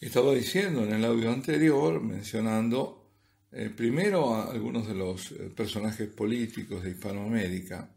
Estaba diciendo en el audio anterior, mencionando eh, primero a algunos de los eh, personajes políticos de Hispanoamérica,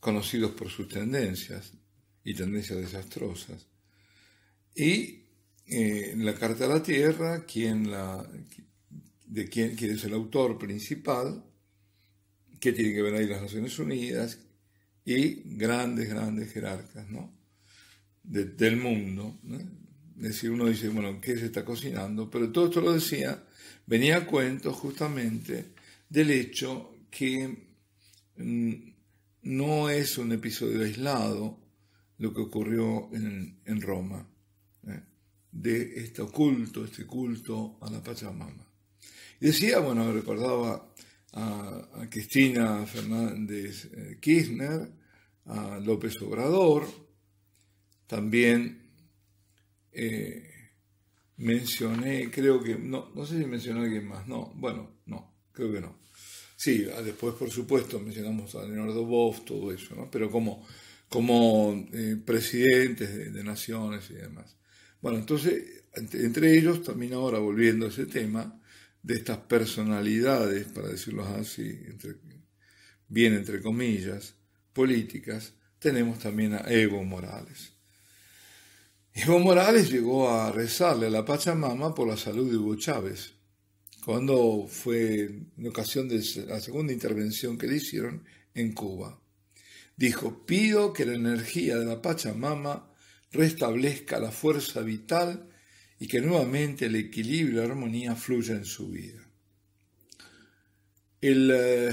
conocidos por sus tendencias y tendencias desastrosas, y eh, la Carta a la Tierra, quien de quién, es el autor principal, que tiene que ver ahí las Naciones Unidas, y grandes, grandes jerarcas del mundo, es decir, uno dice, bueno, ¿qué se está cocinando? Pero todo esto lo decía, venía a cuento justamente del hecho que mm, no es un episodio aislado lo que ocurrió en, Roma, ¿eh? de este culto, este culto a la Pachamama. Y decía, bueno, recordaba a Cristina Fernández eh, Kirchner, a López Obrador, también eh, mencioné, creo que, no, no sé si mencioné a alguien más, no, bueno, no, creo que no. Sí, ah, después por supuesto mencionamos a Leonardo Boff, todo eso, ¿no? pero como, como eh, presidentes de, naciones y demás. Bueno, entonces, entre, ellos también ahora volviendo a ese tema de estas personalidades, para decirlo así, bien entre comillas, políticas, tenemos también a Evo Morales. Evo Morales llegó a rezarle a la Pachamama por la salud de Hugo Chávez. Cuando fue en ocasión de la segunda intervención que le hicieron en Cuba. Dijo, pido que la energía de la Pachamama restablezca la fuerza vital y que nuevamente el equilibrio y la armonía fluya en su vida. Eh,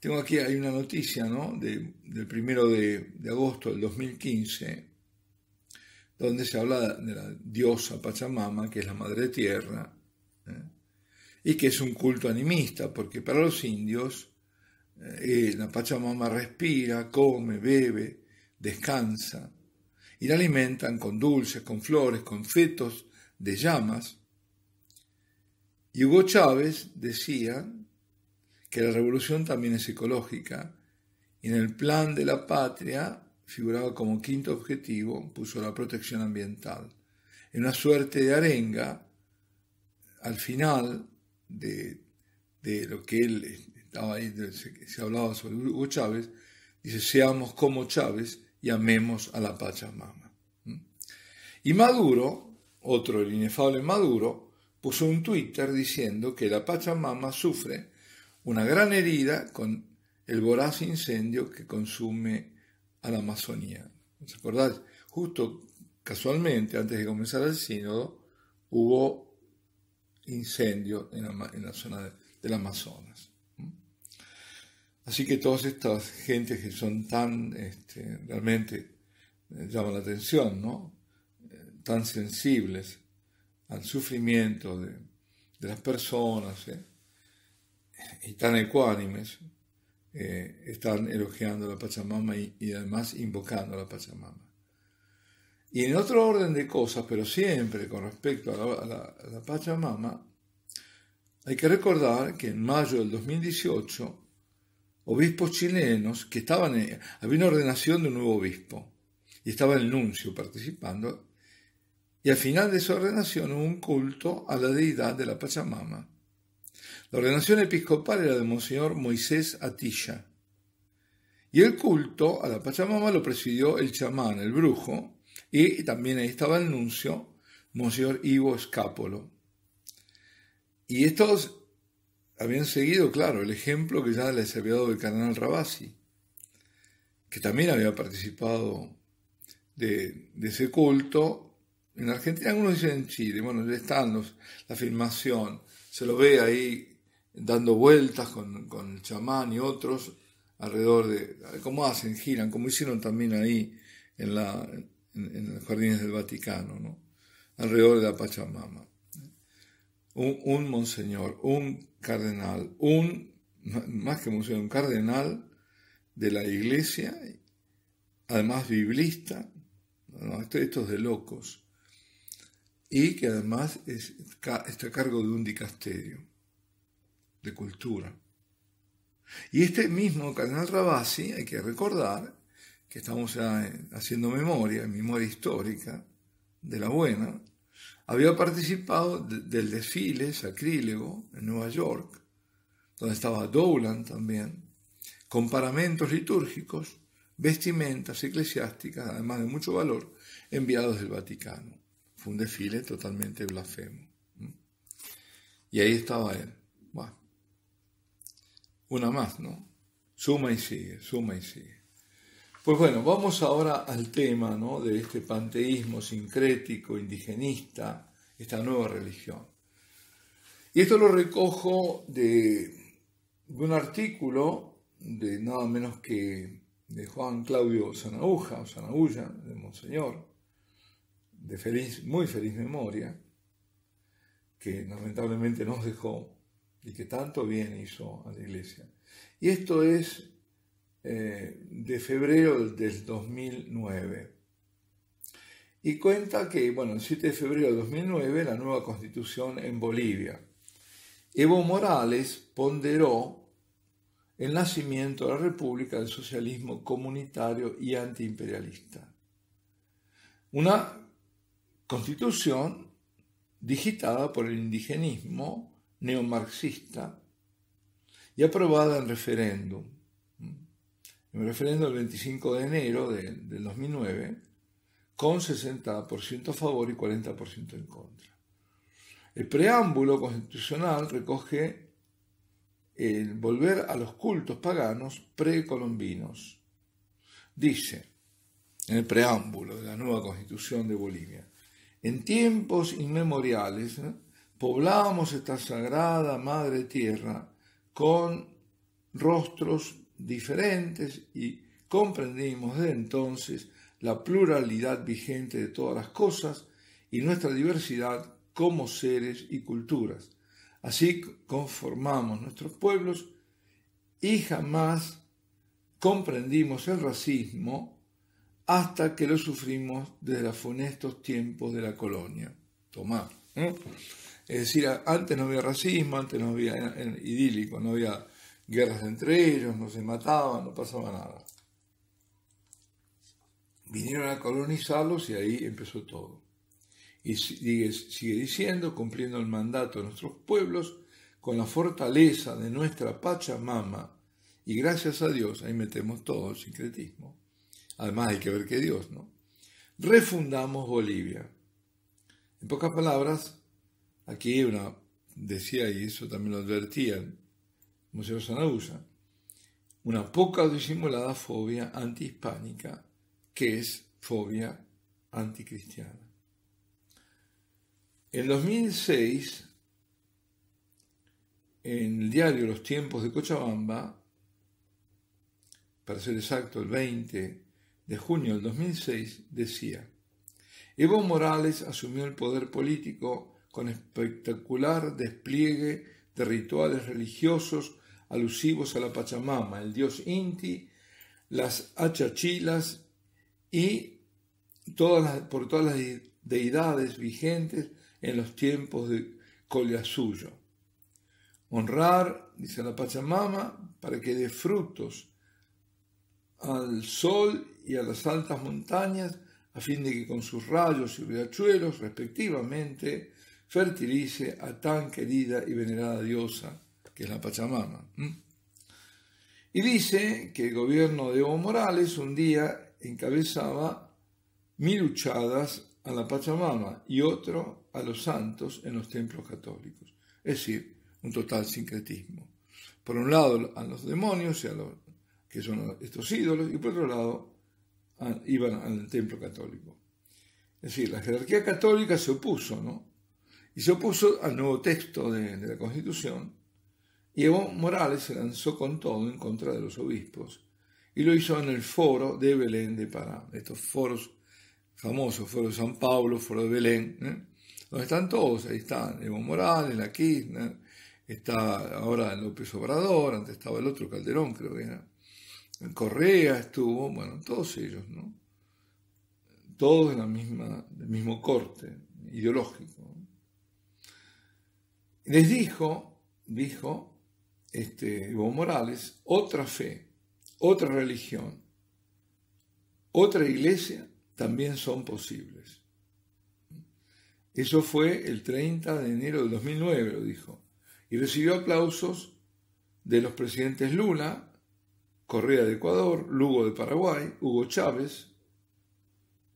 tengo aquí, una noticia, ¿no? del primero de, de agosto del 2015 donde se habla de la diosa Pachamama, que es la madre tierra, ¿eh? y que es un culto animista, porque para los indios eh, eh, la Pachamama respira, come, bebe, descansa, y la alimentan con dulces, con flores, con fetos de llamas. Y Hugo Chávez decía que la revolución también es ecológica, y en el plan de la patria figuraba como quinto objetivo, puso la protección ambiental. En una suerte de arenga, al final de, lo que él estaba ahí, se, hablaba sobre Hugo Chávez, dice, seamos como Chávez y amemos a la Pachamama. ¿Mm? Y Maduro, otro, el inefable Maduro, puso un Twitter diciendo que la Pachamama sufre una gran herida con el voraz incendio que consume a la Amazonía. ¿Se acordáis? Justo casualmente, antes de comenzar el sínodo, hubo incendio en la, zona de, del Amazonas. Así que todas estas gentes que son tan, este, realmente eh, llaman la atención, ¿no? Eh, tan sensibles al sufrimiento de, las personas ¿eh? y tan ecuánimes, eh, están elogiando a la Pachamama y, además invocando a la Pachamama. Y en otro orden de cosas, pero siempre con respecto a la, Pachamama, hay que recordar que en mayo del 2018, obispos chilenos que estaban, había una ordenación de un nuevo obispo y estaba el nuncio participando, y al final de esa ordenación hubo un culto a la deidad de la Pachamama la ordenación episcopal era de Monseñor Moisés Atilla. Y el culto a la Pachamama lo presidió el chamán, el brujo, y también ahí estaba el nuncio, Monseñor Ivo Escápolo. Y estos habían seguido, claro, el ejemplo que ya les había dado el cardenal Rabasi, que también había participado de, ese culto. En Argentina, algunos dicen en Chile, bueno, ya están la filmación, se lo ve ahí dando vueltas con, el chamán y otros alrededor de, ¿Cómo hacen, giran, como hicieron también ahí en, la, en, los jardines del Vaticano, ¿no? alrededor de la Pachamama. Un, monseñor, un cardenal, un, más que monseñor, un cardenal de la iglesia, además biblista, estos de locos, y que además está a cargo de un dicasterio cultura. Y este mismo cardenal Rabasi, hay que recordar que estamos haciendo memoria, memoria histórica, de la buena, había participado del desfile sacrílego en Nueva York, donde estaba Dowland también, con paramentos litúrgicos, vestimentas eclesiásticas, además de mucho valor, enviados del Vaticano. Fue un desfile totalmente blasfemo. Y ahí estaba él una más, ¿no? Suma y sigue, suma y sigue. Pues bueno, vamos ahora al tema ¿no? de este panteísmo sincrético, indigenista, esta nueva religión. Y esto lo recojo de, un artículo de nada menos que de Juan Claudio Zanauja, o de Monseñor, de feliz, muy feliz memoria, que lamentablemente nos dejó y que tanto bien hizo a la iglesia. Y esto es eh, de febrero del 2009. Y cuenta que, bueno, el 7 de febrero del 2009, la nueva constitución en Bolivia. Evo Morales ponderó el nacimiento de la República del Socialismo Comunitario y Antiimperialista. Una constitución digitada por el indigenismo neomarxista y aprobada en referéndum. En referéndum el 25 de enero del 2009, con 60% a favor y 40% en contra. El preámbulo constitucional recoge el volver a los cultos paganos precolombinos. Dice, en el preámbulo de la nueva constitución de Bolivia, en tiempos inmemoriales, Poblamos esta sagrada madre tierra con rostros diferentes y comprendimos desde entonces la pluralidad vigente de todas las cosas y nuestra diversidad como seres y culturas. Así conformamos nuestros pueblos y jamás comprendimos el racismo hasta que lo sufrimos desde los funestos tiempos de la colonia. Tomás. ¿eh? Es decir, antes no había racismo, antes no había eh, idílico, no había guerras entre ellos, no se mataban, no pasaba nada. Vinieron a colonizarlos y ahí empezó todo. Y sigue, diciendo, cumpliendo el mandato de nuestros pueblos, con la fortaleza de nuestra Pachamama, y gracias a Dios, ahí metemos todo el sincretismo. Además hay que ver que Dios, ¿no? Refundamos Bolivia. En pocas palabras, Aquí una decía, y eso también lo advertía el Museo una poca disimulada fobia antihispánica que es fobia anticristiana. En 2006, en el diario Los Tiempos de Cochabamba, para ser exacto, el 20 de junio del 2006, decía, Evo Morales asumió el poder político con espectacular despliegue de rituales religiosos alusivos a la Pachamama, el dios Inti, las achachilas y todas las, por todas las deidades vigentes en los tiempos de Collasuyo. Honrar, dice la Pachamama, para que dé frutos al sol y a las altas montañas, a fin de que con sus rayos y riachuelos, respectivamente, fertilice a tan querida y venerada diosa que es la Pachamama. Y dice que el gobierno de Evo Morales un día encabezaba mil luchadas a la Pachamama y otro a los santos en los templos católicos. Es decir, un total sincretismo. Por un lado a los demonios, y a los, que son estos ídolos, y por otro lado iban al templo católico. Es decir, la jerarquía católica se opuso, ¿no? y se opuso al nuevo texto de, la Constitución, y Evo Morales se lanzó con todo en contra de los obispos, y lo hizo en el foro de Belén de Pará, estos foros famosos, foro de San Pablo, foro de Belén, ¿eh? donde están todos, ahí están Evo Morales, la Kirchner, está ahora López Obrador, antes estaba el otro Calderón, creo que era. Correa estuvo, bueno, todos ellos, ¿no? Todos de la misma, del mismo corte ideológico. Les dijo, dijo este, Evo Morales, otra fe, otra religión, otra iglesia también son posibles. Eso fue el 30 de enero de 2009, lo dijo. Y recibió aplausos de los presidentes Lula, Correa de Ecuador, Lugo de Paraguay, Hugo Chávez,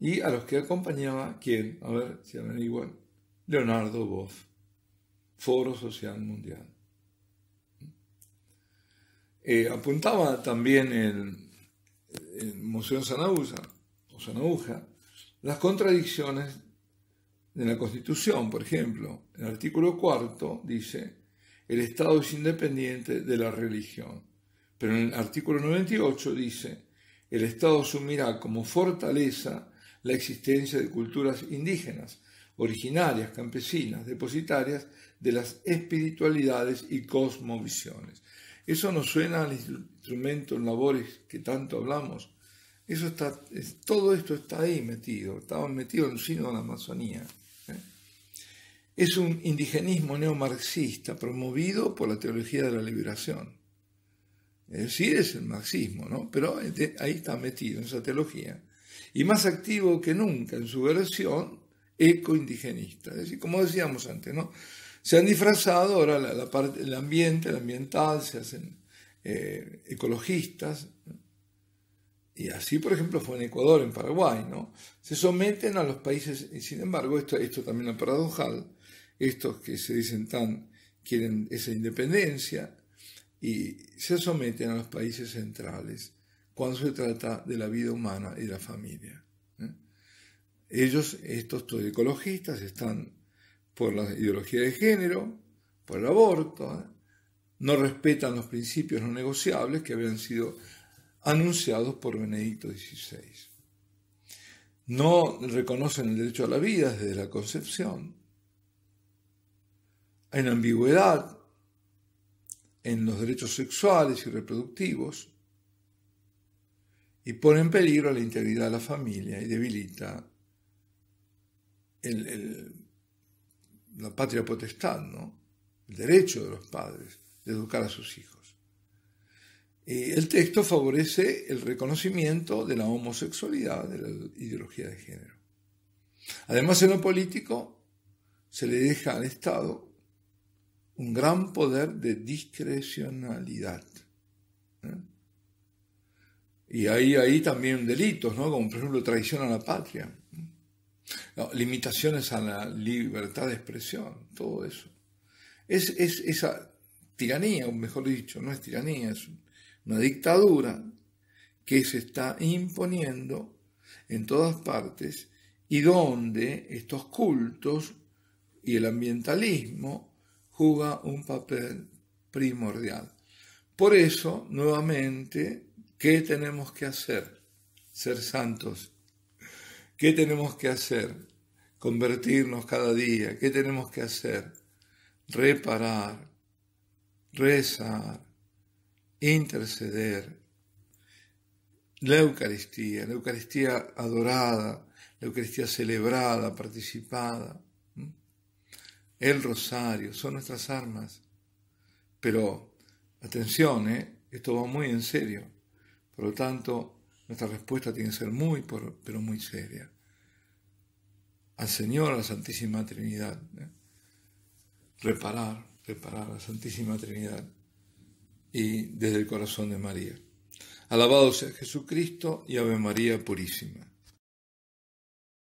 y a los que acompañaba, ¿quién? A ver si igual Leonardo Boff. Foro Social Mundial. Eh, apuntaba también en el Museo o las contradicciones de la Constitución, por ejemplo. El artículo cuarto dice, el Estado es independiente de la religión. Pero en el artículo 98 dice, el Estado asumirá como fortaleza la existencia de culturas indígenas, originarias, campesinas, depositarias de las espiritualidades y cosmovisiones. Eso nos suena al instrumento en labores que tanto hablamos. Eso está, todo esto está ahí metido, estaba metido en el sino de la Amazonía. ¿eh? Es un indigenismo neomarxista promovido por la teología de la liberación. Es decir, es el marxismo, ¿no? Pero ahí está metido, en esa teología. Y más activo que nunca en su versión ecoindigenista. Es decir, como decíamos antes, ¿no? se han disfrazado ahora la, parte, el ambiente, el ambiental, se hacen eh, ecologistas. Y así, por ejemplo, fue en Ecuador, en Paraguay, ¿no? Se someten a los países, y sin embargo, esto, esto también es paradojal, estos que se dicen tan, quieren esa independencia, y se someten a los países centrales cuando se trata de la vida humana y de la familia. ¿eh? Ellos, estos ecologistas, están por la ideología de género, por el aborto, ¿eh? no respetan los principios no negociables que habían sido anunciados por Benedicto XVI. No reconocen el derecho a la vida desde la concepción. Hay ambigüedad en los derechos sexuales y reproductivos y ponen en peligro la integridad de la familia y debilita el, el, la patria potestad, ¿no? El derecho de los padres de educar a sus hijos. el texto favorece el reconocimiento de la homosexualidad de la ideología de género. Además, en lo político, se le deja al Estado un gran poder de discrecionalidad. ¿eh? Y ahí, ahí también delitos, ¿no? como por ejemplo traición a la patria limitaciones a la libertad de expresión, todo eso. Es, esa tiranía, o mejor dicho, no es tiranía, es una dictadura que se está imponiendo en todas partes y donde estos cultos y el ambientalismo juega un papel primordial. Por eso, nuevamente, ¿qué tenemos que hacer? Ser santos. ¿Qué tenemos que hacer? convertirnos cada día. ¿Qué tenemos que hacer? Reparar, rezar, interceder. La Eucaristía, la Eucaristía adorada, la Eucaristía celebrada, participada. El rosario son nuestras armas. Pero atención, ¿eh? esto va muy en serio. Por lo tanto, nuestra respuesta tiene que ser muy, pero muy seria al Señor, a la Santísima Trinidad. ¿eh? Reparar, reparar a la Santísima Trinidad y desde el corazón de María. Alabado sea Jesucristo y Ave María Purísima.